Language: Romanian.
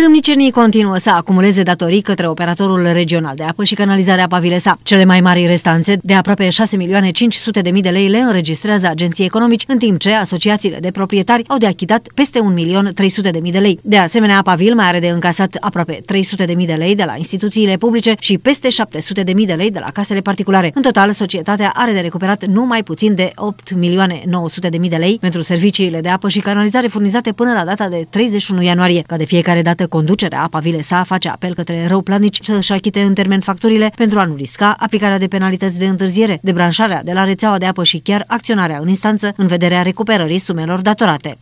Râmnicenii continuă să acumuleze datorii către operatorul regional de apă și canalizare Pavilesa. Cele mai mari restanțe, de aproape 6 milioane 500 de mii de lei, le înregistrează agenții economici, în timp ce asociațiile de proprietari au de achitat peste 1 milion 300 de mii de lei. De asemenea, Pavil mai are de încasat aproape 300 de mii de lei de la instituțiile publice și peste 700 de mii de lei de la casele particulare. În total, societatea are de recuperat numai puțin de 8 milioane 900 de mii de lei pentru serviciile de apă și canalizare furnizate până la data de 31 ianuarie, ca de fiecare dată Deocamdată, conducerea APA Vilesa face apel către planici să-și achite în termen facturile pentru a nu risca aplicarea de penalități de întârziere, debranșarea de la rețeaua de apă și chiar acționarea în instanță în vederea recuperării sumelor datorate.